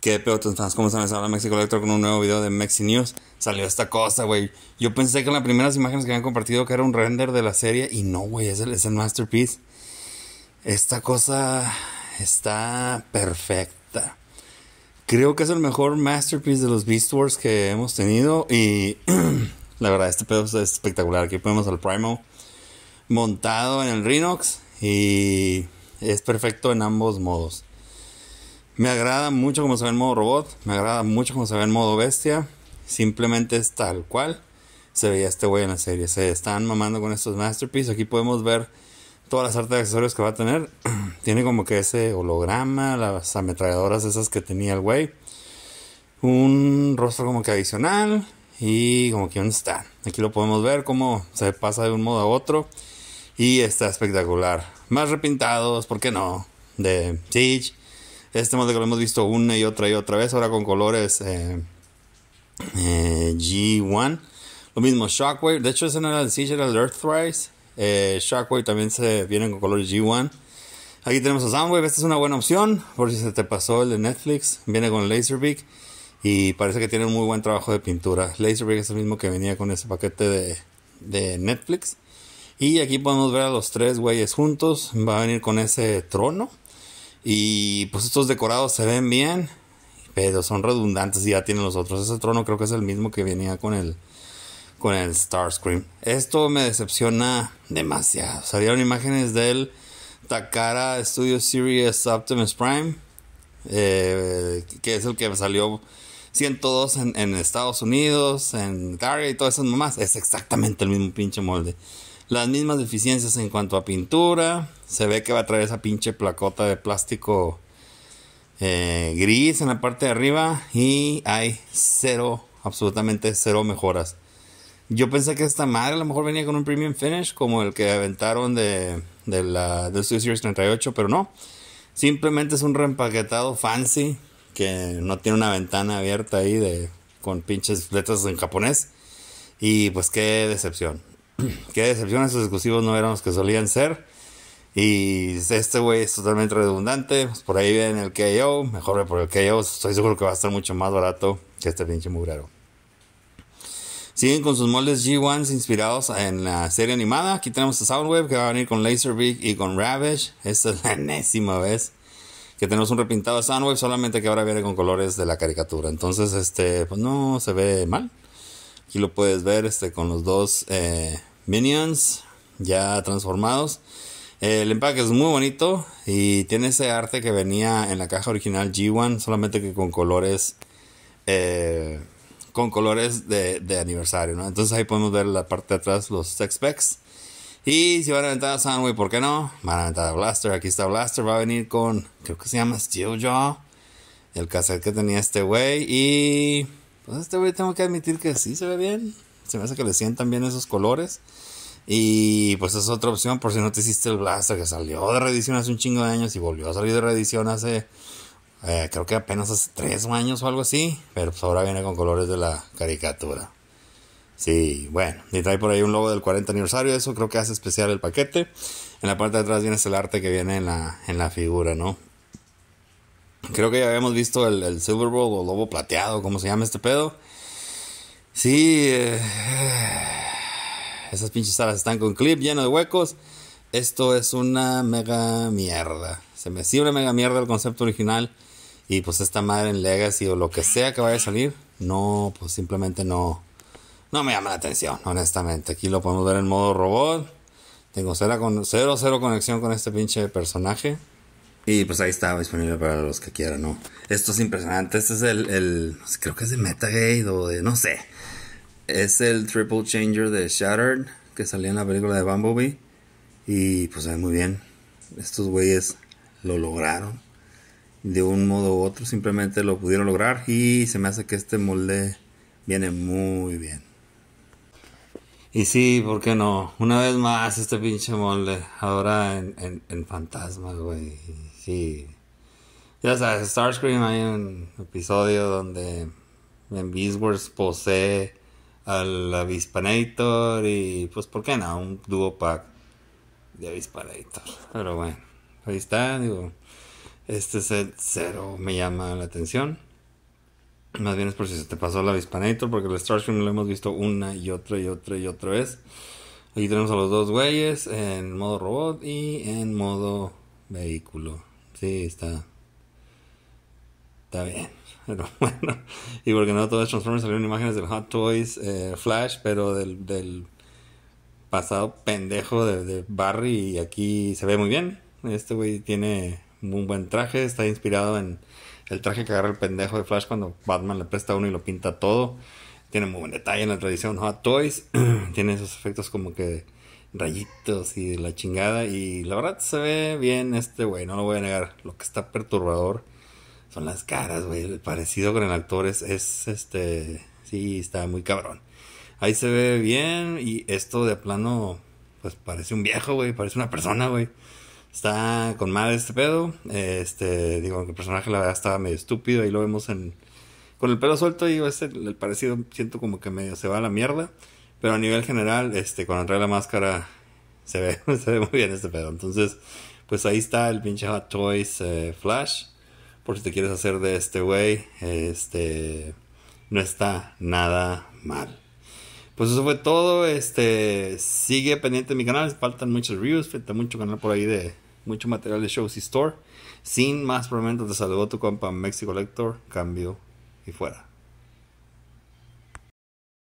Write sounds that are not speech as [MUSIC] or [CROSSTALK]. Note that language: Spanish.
¿Qué pedo, fans? ¿Cómo están? Les habla Mexico Electro con un nuevo video de Mexi News. Salió esta cosa, güey. Yo pensé que en las primeras imágenes que habían compartido que era un render de la serie. Y no, güey, es el, es el masterpiece. Esta cosa está perfecta. Creo que es el mejor masterpiece de los Beast Wars que hemos tenido. Y [CLEARS THROAT] la verdad, este pedo es espectacular. Aquí ponemos al Primo montado en el Rhinox. Y es perfecto en ambos modos. Me agrada mucho como se ve en modo robot, me agrada mucho como se ve en modo bestia. Simplemente es tal cual se veía este güey en la serie. Se están mamando con estos masterpieces. Aquí podemos ver todas las artes de accesorios que va a tener. [CLEARS THROAT] Tiene como que ese holograma, las ametralladoras esas que tenía el güey. Un rostro como que adicional y como que un stand. Aquí lo podemos ver cómo se pasa de un modo a otro. Y está espectacular. Más repintados, ¿por qué no? De Siege. Este modelo lo hemos visto una y otra y otra vez. Ahora con colores eh, eh, G1. Lo mismo Shockwave. De hecho, ese no era el Siege, era el Earthrise. Eh, Shockwave también se vienen con colores G1. Aquí tenemos a Soundwave. Esta es una buena opción. Por si se te pasó el de Netflix. Viene con Laserbeak. Y parece que tiene un muy buen trabajo de pintura. Laserbeak es el mismo que venía con ese paquete de, de Netflix. Y aquí podemos ver a los tres güeyes juntos. Va a venir con ese trono. Y pues estos decorados se ven bien. Pero son redundantes y ya tienen los otros. Ese trono creo que es el mismo que venía con el, con el Starscream. Esto me decepciona demasiado. Salieron imágenes del Takara Studio Series Optimus Prime. Eh, que es el que salió 102 en, en Estados Unidos, en Target y todas esas mamás. Es exactamente el mismo pinche molde. Las mismas deficiencias en cuanto a pintura. Se ve que va a traer esa pinche placota de plástico eh, gris en la parte de arriba. Y hay cero, absolutamente cero mejoras. Yo pensé que esta madre a lo mejor venía con un premium finish como el que aventaron de, de la de Series 38, pero no. Simplemente es un reempaquetado fancy que no tiene una ventana abierta ahí de con pinches letras en japonés. Y pues qué decepción. [CLEARS THROAT] Qué decepción, esos exclusivos no eran los que solían ser. Y este güey es totalmente redundante. Pues, por ahí viene el KO. Mejor por el KO. Estoy seguro que va a estar mucho más barato que este pinche mugrero. Siguen con sus moldes G1s inspirados en la serie animada. Aquí tenemos a Soundwave que va a venir con Laserbeak y con Ravage. Esta es la [LAUGHS] enésima vez que tenemos un repintado de Soundwave, solamente que ahora viene con colores de la caricatura. Entonces, este, pues no se ve mal. Aquí lo puedes ver este, con los dos. Eh, Minions ya transformados. El empaque es muy bonito y tiene ese arte que venía en la caja original G1, solamente que con colores eh, con colores de, aniversario, Entonces ahí podemos ver la parte de atrás, los sex specs. Y si van a aventar a Sunway, ¿por qué no? Van a aventar a Blaster. Aquí está Blaster, va a venir con, creo que se llama Steeljaw el cassette que tenía este güey. Y pues este güey tengo que admitir que sí se ve bien. Se me hace que le sientan bien esos colores. Y pues es otra opción por si no te hiciste el blaster que salió de reedición hace un chingo de años y volvió a salir de reedición hace eh, creo que apenas hace tres años o algo así. Pero pues ahora viene con colores de la caricatura. Sí, bueno. Y trae por ahí un logo del 40 aniversario. Eso creo que hace especial el paquete. En la parte de atrás viene el arte que viene en la, figura, ¿no? Creo que ya habíamos visto el, el Silver Bowl o Lobo Plateado, como se llama este pedo. Sí, eh, [SIGHS] esas pinches salas están con clip lleno de huecos. Esto es una mega mierda. Se me sirve mega mierda el concepto original. Y pues esta madre en Legacy o lo que sea que vaya a salir, no, pues simplemente no, no me llama la atención, honestamente. Aquí lo podemos ver en modo robot. Tengo cero, cero conexión con este pinche personaje. Y pues ahí estaba disponible para los que quieran, ¿no? Esto es impresionante. Este es el, el creo que es de Metagate o de, no sé. Es el Triple Changer de Shattered que salía en la película de Bumblebee. Y pues ve muy bien. Estos güeyes lo lograron. De un modo u otro simplemente lo pudieron lograr. Y se me hace que este molde viene muy bien. Y sí, ¿por qué no? Una vez más este pinche molde. Ahora en, en, fantasma, güey. Sí. Ya sabes, Starscream hay un episodio donde En Wars posee al Avispanator y pues por qué no, un duo pack de Avispanator. Pero bueno, ahí está, digo, este set cero me llama la atención. Más bien es por si se te pasó el Avispanator, porque el Starscream lo hemos visto una y otra y otra y otra vez. Aquí tenemos a los dos güeyes en modo robot y en modo vehículo sí, está. Está bien. [LAUGHS] Pero bueno. Y porque no todos Transformers salieron imágenes del Hot Toys eh, Flash, pero del, del pasado pendejo de, de, Barry. Y aquí se ve muy bien. Este güey tiene un buen traje. Está inspirado en el traje que agarra el pendejo de Flash cuando Batman le presta uno y lo pinta todo. Tiene muy buen detalle en la tradición Hot Toys. [CLEARS THROAT] tiene esos efectos como que rayitos y la chingada. Y la verdad se ve bien este güey, no lo voy a negar. Lo que está perturbador son las caras, güey. El parecido con el actor es, este. Sí, está muy cabrón. Ahí se ve bien y esto de plano, pues parece un viejo, güey. Parece una persona, güey. Está con madre este pedo. Este, digo, el personaje la verdad estaba medio estúpido. Ahí lo vemos en, con el pelo suelto. Y ese, el parecido siento como que medio se va a la mierda. Pero a nivel general, este, cuando trae la máscara, [LAUGHS] se ve, muy bien este pedo. Entonces, pues ahí está el pinche Hot Toys eh, Flash. Por si te quieres hacer de este güey, este, no está nada mal. Pues eso fue todo. Este, sigue pendiente mi canal. Faltan muchos reviews, falta mucho canal por ahí de mucho material de shows y store. Sin más, probablemente te a tu compa Mexico Lector. Cambio y fuera.